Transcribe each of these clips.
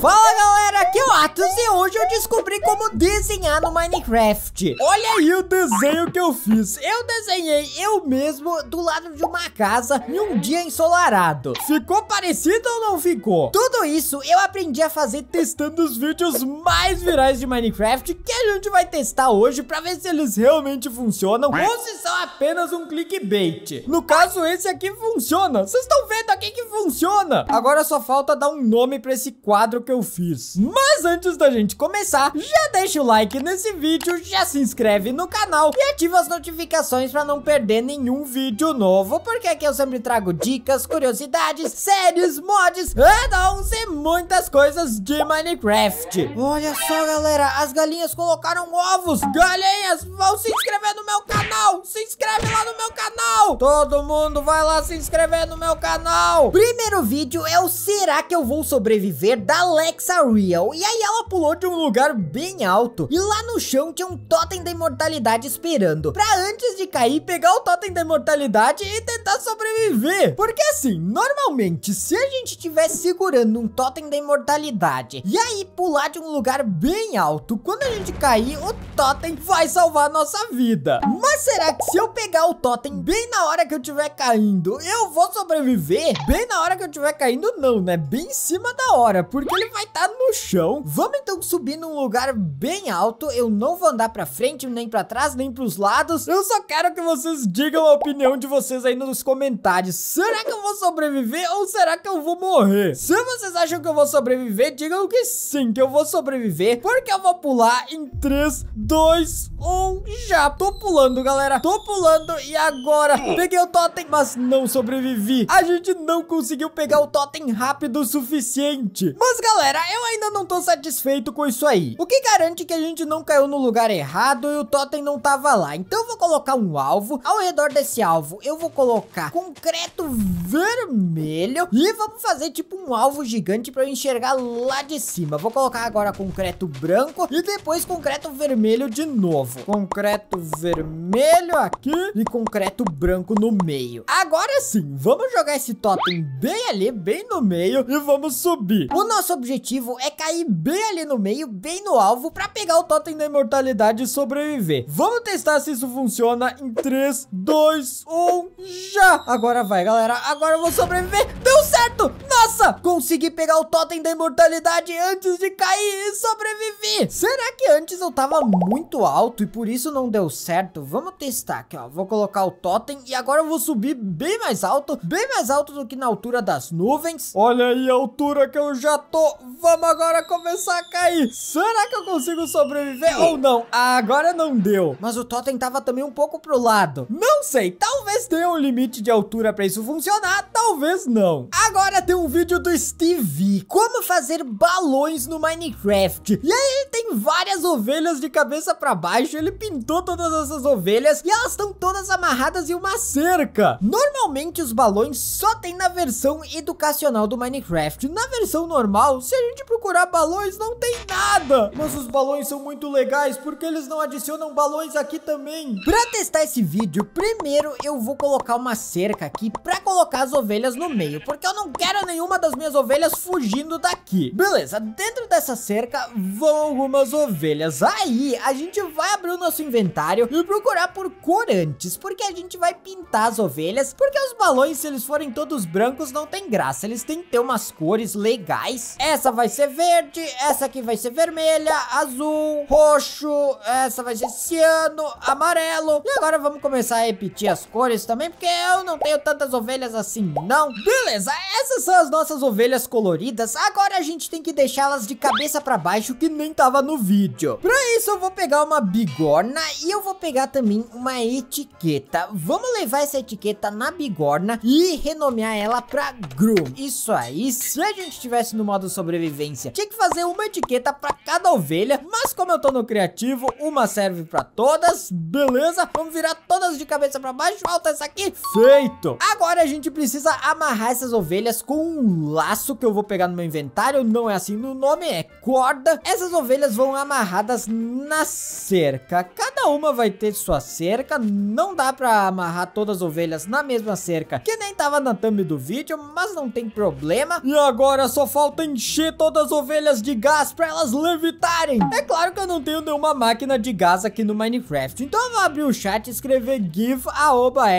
Fala galera, aqui é o Atos e hoje eu descobri como desenhar no Minecraft Olha aí o desenho que eu fiz Eu desenhei eu mesmo do lado de uma casa em um dia ensolarado Ficou parecido ou não ficou? Tudo isso eu aprendi a fazer testando os vídeos mais virais de Minecraft Que a gente vai testar hoje pra ver se eles realmente funcionam Ou se são apenas um clickbait No caso esse aqui funciona, vocês estão vendo aqui que funciona Agora só falta dar um nome pra esse quadro que que eu fiz. Mas antes da gente começar, já deixa o like nesse vídeo, já se inscreve no canal e ativa as notificações para não perder nenhum vídeo novo, porque aqui eu sempre trago dicas, curiosidades, séries, mods, add-ons e muitas coisas de Minecraft. Olha só, galera, as galinhas colocaram ovos. Galinhas, vão se inscrever no meu canal. Se inscreve lá no meu canal. Todo mundo vai lá se inscrever no meu canal. Primeiro vídeo é o Será que eu vou sobreviver da Alexa Real. E aí ela pulou de um lugar bem alto e lá no chão tinha um totem da imortalidade esperando. Pra antes de cair, pegar o totem da imortalidade e tentar sobreviver. Porque assim, normalmente, se a gente estivesse segurando um totem da imortalidade e aí pular de um lugar bem alto, quando a gente cair, o totem vai salvar a nossa vida. Mas será que se eu pegar o totem bem na hora que eu estiver caindo, eu vou sobreviver? Bem na hora que eu estiver caindo, não, né? Bem em cima da hora, porque ele vai estar tá no chão. Vamos então subir num lugar bem alto. Eu não vou andar pra frente, nem pra trás, nem pros lados. Eu só quero que vocês digam a opinião de vocês aí nos comentários. Será que eu vou sobreviver ou será que eu vou morrer? Se vocês acham que eu vou sobreviver, digam que sim, que eu vou sobreviver. Porque eu vou pular em 3, 2, 1, já. Tô pulando, galera. Tô pulando e agora peguei o totem, mas não sobrevivi. A gente não conseguiu pegar o totem rápido o suficiente. Mas, galera, galera, eu ainda não tô satisfeito com isso aí. O que garante que a gente não caiu no lugar errado e o totem não tava lá. Então eu vou colocar um alvo. Ao redor desse alvo, eu vou colocar concreto vermelho. E vamos fazer tipo um alvo gigante pra eu enxergar lá de cima. Vou colocar agora concreto branco e depois concreto vermelho de novo. Concreto vermelho aqui e concreto branco no meio. Agora sim, vamos jogar esse totem bem ali, bem no meio e vamos subir. O nosso objetivo objetivo é cair bem ali no meio, bem no alvo, pra pegar o totem da imortalidade e sobreviver. Vamos testar se isso funciona em 3, 2, 1, já! Agora vai, galera, agora eu vou sobreviver. Deu certo! Nossa, consegui pegar o totem da imortalidade antes de cair e sobrevivi. Será que antes eu tava muito alto e por isso não deu certo? Vamos testar aqui, ó. Vou colocar o totem e agora eu vou subir bem mais alto, bem mais alto do que na altura das nuvens. Olha aí a altura que eu já tô vamos agora começar a cair. Será que eu consigo sobreviver ou não? Ah, agora não deu. Mas o totem tava também um pouco pro lado. Não sei, talvez tenha um limite de altura pra isso funcionar, talvez não. Agora tem um vídeo do Stevie. Como fazer balões no Minecraft. E aí, várias ovelhas de cabeça pra baixo, ele pintou todas essas ovelhas e elas estão todas amarradas em uma cerca. Normalmente os balões só tem na versão educacional do Minecraft. Na versão normal, se a gente procurar balões, não tem nada. Mas os balões são muito legais porque eles não adicionam balões aqui também. Pra testar esse vídeo, primeiro eu vou colocar uma cerca aqui pra colocar as ovelhas no meio, porque eu não quero nenhuma das minhas ovelhas fugindo daqui. Beleza, dentro dessa cerca vão algumas suas ovelhas. Aí, a gente vai abrir o nosso inventário e procurar por corantes, porque a gente vai pintar as ovelhas, porque os balões, se eles forem todos brancos, não tem graça. Eles têm que ter umas cores legais. Essa vai ser verde, essa aqui vai ser vermelha, azul, roxo, essa vai ser ciano, amarelo. E agora vamos começar a repetir as cores também, porque eu não tenho tantas ovelhas assim, não. Beleza, essas são as nossas ovelhas coloridas. Agora a gente tem que deixá-las de cabeça pra baixo, que nem tava no no vídeo. Pra isso eu vou pegar uma bigorna e eu vou pegar também uma etiqueta. Vamos levar essa etiqueta na bigorna e renomear ela pra Groom. Isso aí, se a gente estivesse no modo sobrevivência, tinha que fazer uma etiqueta pra cada ovelha, mas como eu tô no criativo, uma serve pra todas, beleza? Vamos virar todas de cabeça pra baixo, falta essa aqui, feito! Agora a gente precisa amarrar essas ovelhas com um laço que eu vou pegar no meu inventário, não é assim no nome, é corda. Essas ovelhas vão amarradas na cerca. Cada uma vai ter sua cerca, não dá pra amarrar todas as ovelhas na mesma cerca, que nem tava na thumb do vídeo, mas não tem problema. E agora só falta encher todas as ovelhas de gás pra elas levitarem. É claro que eu não tenho nenhuma máquina de gás aqui no Minecraft, então eu vou abrir o chat e escrever give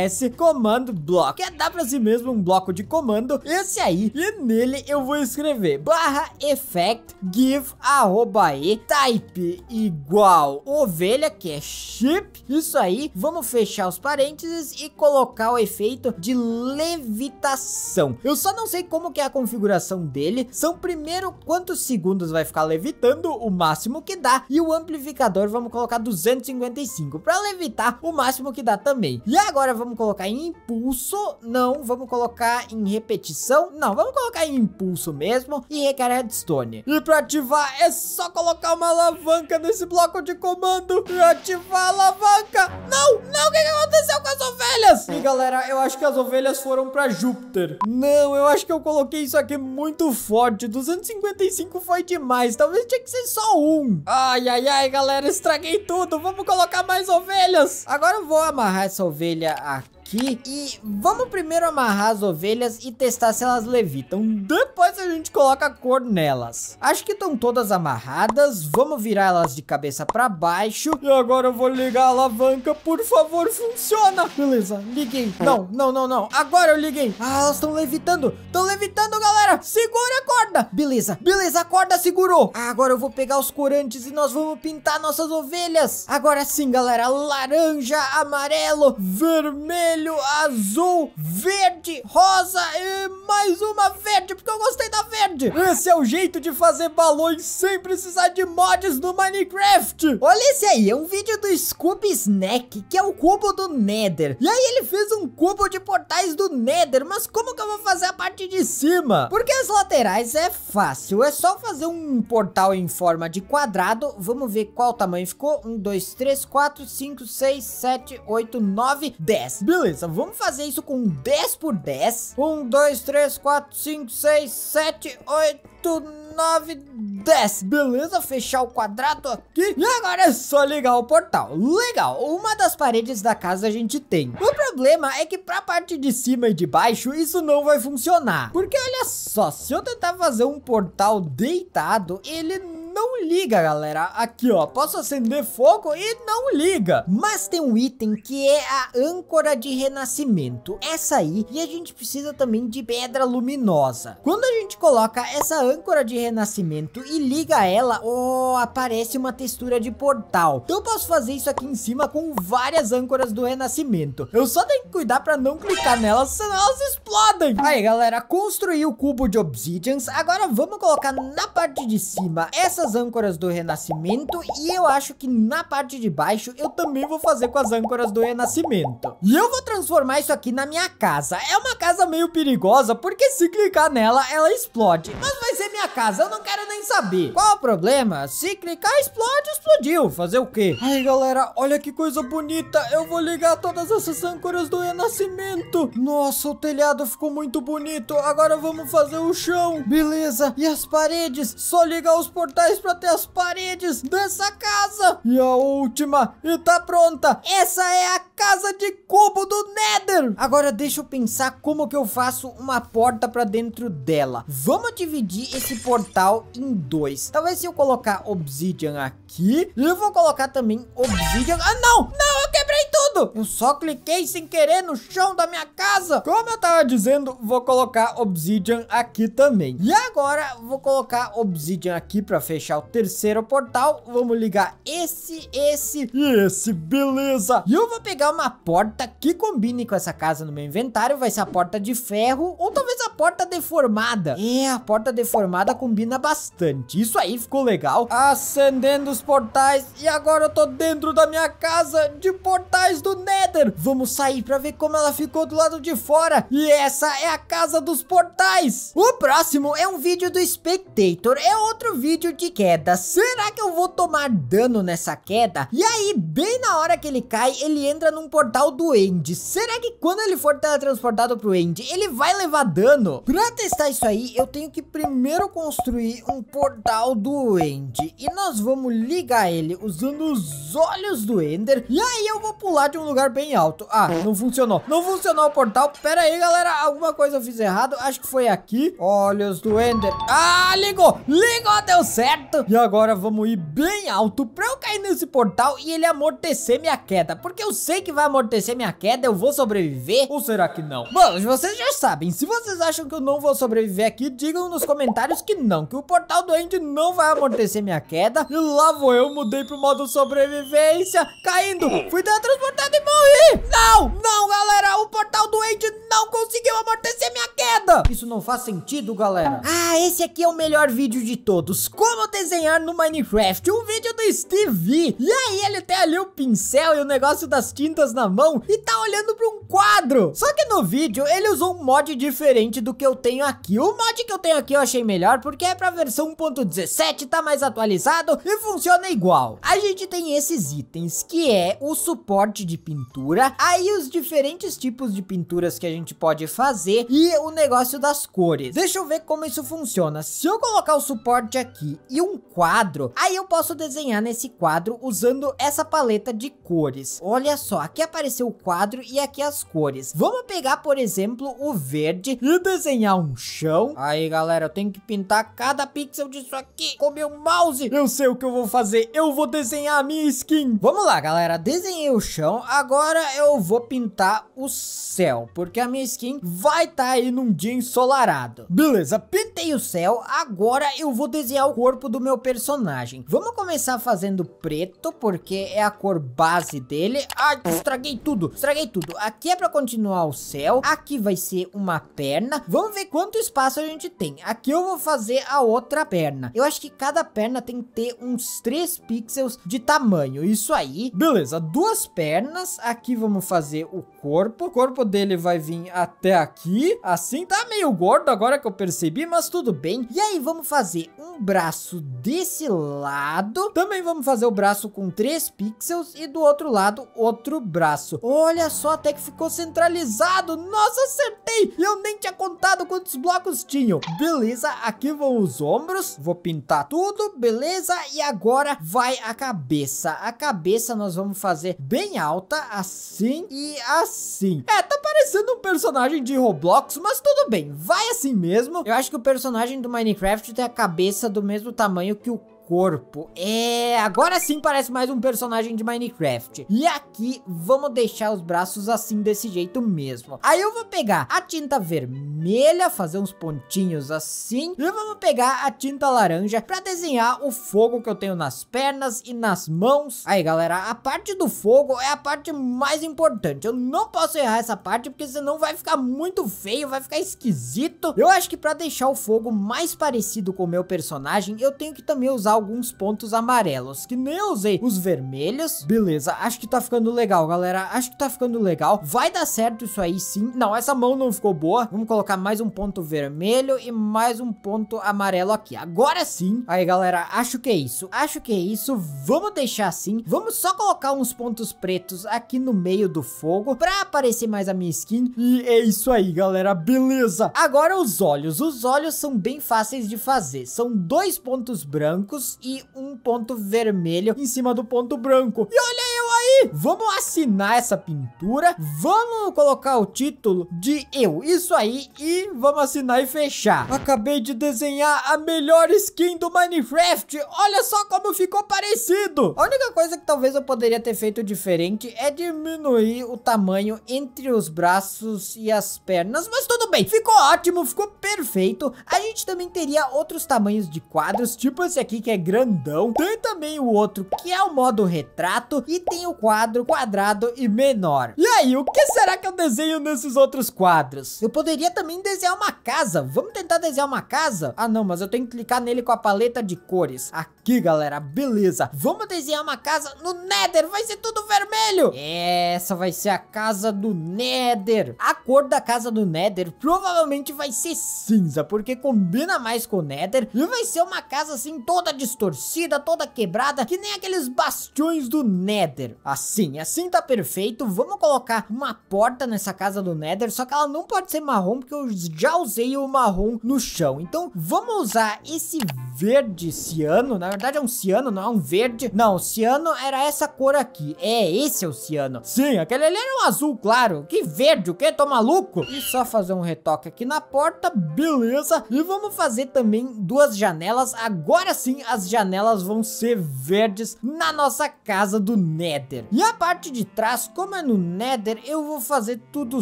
s comando block, que é pra si mesmo um bloco de comando, esse aí, e nele eu vou escrever barra effect give arroba e type igual ovelha, que é sheep. Isso aí, vamos fechar os parênteses e colocar o efeito de levitação. Eu só não sei como que é a configuração dele. São primeiro quantos segundos vai ficar levitando, o máximo que dá. E o amplificador vamos colocar 255 para levitar o máximo que dá também. E agora vamos colocar em impulso. Não, vamos colocar em repetição. Não, vamos colocar em impulso mesmo e requer redstone. E para ativar é só colocar colocar uma alavanca nesse bloco de comando e ativar a alavanca. Não, não, o que, que aconteceu com as ovelhas? E galera, eu acho que as ovelhas foram pra Júpiter. Não, eu acho que eu coloquei isso aqui muito forte. 255 foi demais. Talvez tinha que ser só um. Ai, ai, ai, galera, estraguei tudo. Vamos colocar mais ovelhas. Agora eu vou amarrar essa ovelha aqui aqui. E vamos primeiro amarrar as ovelhas e testar se elas levitam. Depois a gente coloca cor nelas. Acho que estão todas amarradas. Vamos virar elas de cabeça para baixo. E agora eu vou ligar a alavanca. Por favor, funciona. Beleza, liguei. É. Não, não, não, não. Agora eu liguei. Ah, elas estão levitando. Estão levitando, galera. Segura a corda. Beleza, beleza, a corda segurou. Ah, agora eu vou pegar os corantes e nós vamos pintar nossas ovelhas. Agora sim, galera. Laranja, amarelo, vermelho vermelho, azul, verde, rosa e mais uma verde, porque eu gostei da verde. Esse é o jeito de fazer balões sem precisar de mods do Minecraft. Olha esse aí, é um vídeo do Scooby Snack, que é o cubo do Nether. E aí ele fez um cubo de portais do Nether, mas como que eu vou fazer a parte de cima? Porque as laterais é fácil, é só fazer um portal em forma de quadrado. Vamos ver qual tamanho ficou. Um, dois, três, quatro, cinco, seis, sete, oito, nove, dez. Beleza coisa, vamos fazer isso com 10 por 10. 1, 2, 3, 4, 5, 6, 7, 8, 9, 10. Beleza, fechar o quadrado aqui. E agora é só ligar o portal. Legal, uma das paredes da casa a gente tem. O problema é que pra parte de cima e de baixo isso não vai funcionar. Porque olha só, se eu tentar fazer um portal deitado, ele não não liga, galera. Aqui, ó, posso acender fogo e não liga. Mas tem um item que é a âncora de renascimento. Essa aí, e a gente precisa também de pedra luminosa. Quando a gente coloca essa âncora de renascimento e liga ela, oh, aparece uma textura de portal. Então eu posso fazer isso aqui em cima com várias âncoras do renascimento. Eu só tenho que cuidar para não clicar nelas, senão elas explodem. Aí, galera, construí o cubo de obsidians. Agora vamos colocar na parte de cima essas as âncoras do renascimento e eu acho que na parte de baixo eu também vou fazer com as âncoras do renascimento. E eu vou transformar isso aqui na minha casa. É uma casa meio perigosa porque se clicar nela, ela explode. Mas vai ser minha casa, eu não quero nem saber. Qual o problema? Se clicar, explode, explodiu. Fazer o quê? Ai, galera, olha que coisa bonita. Eu vou ligar todas essas âncoras do renascimento. Nossa, o telhado ficou muito bonito. Agora vamos fazer o chão. Beleza. E as paredes? Só ligar os portais pra ter as paredes dessa casa. E a última. E tá pronta. Essa é a casa de cubo do Nether. Agora deixa eu pensar como que eu faço uma porta pra dentro dela. Vamos dividir esse esse portal em dois. Talvez se eu colocar obsidian aqui, eu vou colocar também obsidian... Ah, não! Não, eu quebrei tudo! Eu só cliquei sem querer no chão da minha casa. Como eu tava dizendo, vou colocar obsidian aqui também. E agora, vou colocar obsidian aqui pra fechar o terceiro portal. Vamos ligar esse, esse e esse. Beleza! E eu vou pegar uma porta que combine com essa casa no meu inventário. Vai ser a porta de ferro ou talvez a porta deformada. É, a porta deformada combina bastante. Isso aí ficou legal. Acendendo os portais e agora eu tô dentro da minha casa de portais do Nether. Vamos sair pra ver como ela ficou do lado de fora. E essa é a casa dos portais. O próximo é um vídeo do Spectator. É outro vídeo de queda. Será que eu vou tomar dano nessa queda? E aí, bem na hora que ele cai, ele entra num portal do End. Será que quando ele for teletransportado pro End, ele vai levar dano? Pra testar isso aí, eu tenho que primeiro construir um portal do Ender e nós vamos ligar ele usando os olhos do Ender e aí eu vou pular de um lugar bem alto. Ah, não funcionou. Não funcionou o portal. Pera aí, galera. Alguma coisa eu fiz errado. Acho que foi aqui. Olhos do Ender. Ah, ligou. Ligou, deu certo. E agora vamos ir bem alto pra eu cair nesse portal e ele amortecer minha queda. Porque eu sei que vai amortecer minha queda. Eu vou sobreviver. Ou será que não? Bom, vocês já sabem. Se vocês acham que eu não vou sobreviver aqui, digam nos comentários Confesso que não, que o portal do end não vai amortecer minha queda. E lá vou eu, mudei pro modo sobrevivência, caindo. Fui transportado e morri. Não, não, galera, o portal do end não conseguiu amortecer minha queda. Isso não faz sentido, galera. Ah, esse aqui é o melhor vídeo de todos. Como desenhar no Minecraft. Um vídeo do Steve E aí ele tem ali o pincel e o negócio das tintas na mão e tá olhando pra um quadro. Só que no vídeo ele usou um mod diferente do que eu tenho aqui. O mod que eu tenho aqui eu achei melhor porque é pra versão 1.17, tá mais atualizado e funciona igual. A gente tem esses itens que é o suporte de pintura, aí os diferentes tipos de pinturas que a gente pode fazer e o negócio das cores. Deixa eu ver como isso funciona. Se eu colocar o suporte aqui e um quadro, aí eu posso desenhar nesse quadro usando essa paleta de cores. Olha só, aqui apareceu o quadro e aqui as cores. Vamos pegar, por exemplo, o verde e desenhar um chão. Aí, galera, eu tenho que pintar cada pixel disso aqui com meu mouse. Eu sei o que eu vou fazer. Eu vou desenhar a minha skin. Vamos lá, galera. Desenhei o chão. Agora eu vou pintar o céu, porque a minha skin vai estar tá aí num dia ensolarado. Beleza, pintei o céu, agora eu vou desenhar o corpo do meu personagem. Vamos começar fazendo preto, porque é a cor base dele. Ah, estraguei tudo, estraguei tudo. Aqui é pra continuar o céu, aqui vai ser uma perna. Vamos ver quanto espaço a gente tem. Aqui eu vou fazer a outra perna. Eu acho que cada perna tem que ter uns 3 pixels de tamanho, isso aí. Beleza, duas pernas, aqui vamos fazer o corpo. O corpo dele vai vir até aqui, assim mim tá meio gordo agora que eu percebi, mas tudo bem. E aí vamos fazer um braço desse lado. Também vamos fazer o braço com 3 pixels e do outro lado outro braço. Olha só, até que ficou centralizado. Nossa, acertei! Eu nem tinha contado quantos blocos tinham. Beleza, aqui vão os ombros. Vou pintar tudo, beleza? E agora vai a cabeça. A cabeça nós vamos fazer bem alta, assim e assim. É, tá parecendo um personagem de Roblox, mas tô tudo bem, vai assim mesmo. Eu acho que o personagem do Minecraft tem a cabeça do mesmo tamanho que o corpo. É, agora sim parece mais um personagem de Minecraft. E aqui vamos deixar os braços assim desse jeito mesmo. Aí eu vou pegar a tinta vermelha, fazer uns pontinhos assim. E vamos pegar a tinta laranja para desenhar o fogo que eu tenho nas pernas e nas mãos. Aí galera, a parte do fogo é a parte mais importante. Eu não posso errar essa parte porque senão vai ficar muito feio, vai ficar esquisito. Eu acho que para deixar o fogo mais parecido com o meu personagem, eu tenho que também usar alguns pontos amarelos, que nem eu usei os vermelhos. Beleza, acho que tá ficando legal, galera. Acho que tá ficando legal. Vai dar certo isso aí, sim. Não, essa mão não ficou boa. Vamos colocar mais um ponto vermelho e mais um ponto amarelo aqui. Agora sim. Aí, galera, acho que é isso. Acho que é isso. Vamos deixar assim. Vamos só colocar uns pontos pretos aqui no meio do fogo pra aparecer mais a minha skin. E é isso aí, galera. Beleza. Agora os olhos. Os olhos são bem fáceis de fazer. São dois pontos brancos e um ponto vermelho em cima do ponto branco. E olha aí vamos assinar essa pintura, vamos colocar o título de eu, isso aí, e vamos assinar e fechar. Acabei de desenhar a melhor skin do Minecraft, olha só como ficou parecido. A única coisa que talvez eu poderia ter feito diferente é diminuir o tamanho entre os braços e as pernas, mas tudo bem, ficou ótimo, ficou perfeito. A gente também teria outros tamanhos de quadros, tipo esse aqui que é grandão, tem também o outro que é o modo retrato e tem o quadro quadro quadrado e menor. E aí, o que será que eu desenho nesses outros quadros? Eu poderia também desenhar uma casa. Vamos tentar desenhar uma casa? Ah, não, mas eu tenho que clicar nele com a paleta de cores. Aqui, galera, beleza. Vamos desenhar uma casa no Nether. Vai ser tudo vermelho. Essa vai ser a casa do Nether. A cor da casa do Nether provavelmente vai ser cinza, porque combina mais com o Nether. E vai ser uma casa assim toda distorcida, toda quebrada, que nem aqueles bastiões do Nether. A ah, assim, assim tá perfeito, vamos colocar uma porta nessa casa do Nether, só que ela não pode ser marrom, porque eu já usei o marrom no chão, então vamos usar esse verde ciano, na verdade é um ciano, não é um verde, não, ciano era essa cor aqui, é, esse é o ciano, sim, aquele ali era um azul claro, que verde, o que, tô maluco? E só fazer um retoque aqui na porta, beleza, e vamos fazer também duas janelas, agora sim as janelas vão ser verdes na nossa casa do Nether. Nether. E a parte de trás, como é no Nether, eu vou fazer tudo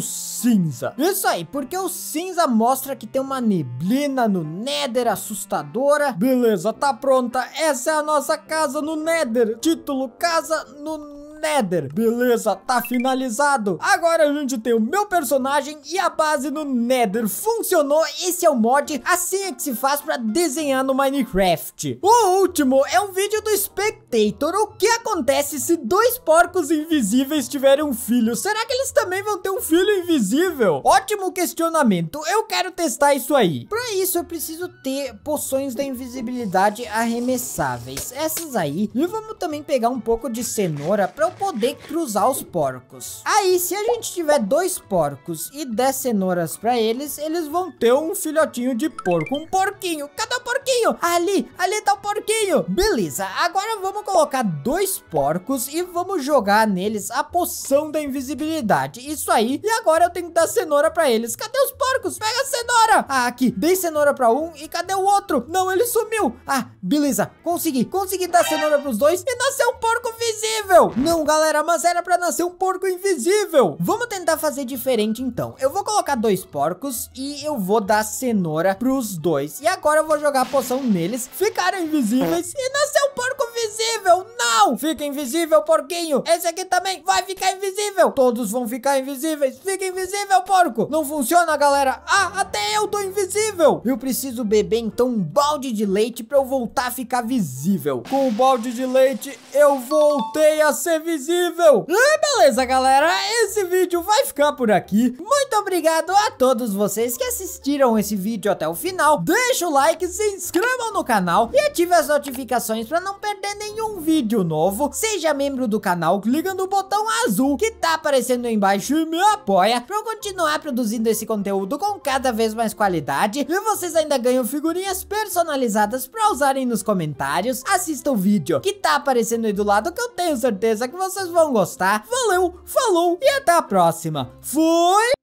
cinza. Isso aí, porque o cinza mostra que tem uma neblina no Nether assustadora. Beleza, tá pronta. Essa é a nossa casa no Nether. Título, casa no Nether. Nether. Beleza, tá finalizado. Agora a gente tem o meu personagem e a base no Nether. Funcionou, esse é o mod, assim é que se faz pra desenhar no Minecraft. O último é um vídeo do Spectator. O que acontece se dois porcos invisíveis tiverem um filho? Será que eles também vão ter um filho invisível? Ótimo questionamento, eu quero testar isso aí. Pra isso eu preciso ter poções da invisibilidade arremessáveis, essas aí. E vamos também pegar um pouco de cenoura pra poder cruzar os porcos. Aí, se a gente tiver dois porcos e der cenouras para eles, eles vão ter um filhotinho de porco, um porquinho. Cadê o porquinho? Ali, ali tá o porquinho. Beleza, agora vamos colocar dois porcos e vamos jogar neles a poção da invisibilidade. Isso aí, e agora eu tenho que dar cenoura para eles. Cadê os porcos? Pega a cenoura. Ah, aqui, dei cenoura para um e cadê o outro? Não, ele sumiu. Ah, beleza, consegui, consegui dar cenoura pros dois e nasceu um porco visível. Não, galera, mas era pra nascer um porco invisível. Vamos tentar fazer diferente, então. Eu vou colocar dois porcos e eu vou dar cenoura pros dois. E agora eu vou jogar a poção neles, ficaram invisíveis e nasceu um porco invisível! Não! Fica invisível, porquinho! Esse aqui também vai ficar invisível! Todos vão ficar invisíveis! Fica invisível, porco! Não funciona, galera! Ah, até eu tô invisível! Eu preciso beber, então, um balde de leite pra eu voltar a ficar visível. Com o balde de leite, eu voltei a ser visível! E ah, beleza, galera! Esse vídeo vai ficar por aqui. Muito obrigado a todos vocês que assistiram esse vídeo até o final. Deixa o like, se inscrevam no canal e ative as notificações pra não perder perder nenhum vídeo novo, seja membro do canal, clica no botão azul que tá aparecendo aí embaixo e me apoia pra eu continuar produzindo esse conteúdo com cada vez mais qualidade. E vocês ainda ganham figurinhas personalizadas pra usarem nos comentários. Assista o vídeo que tá aparecendo aí do lado que eu tenho certeza que vocês vão gostar. Valeu, falou e até a próxima. Fui!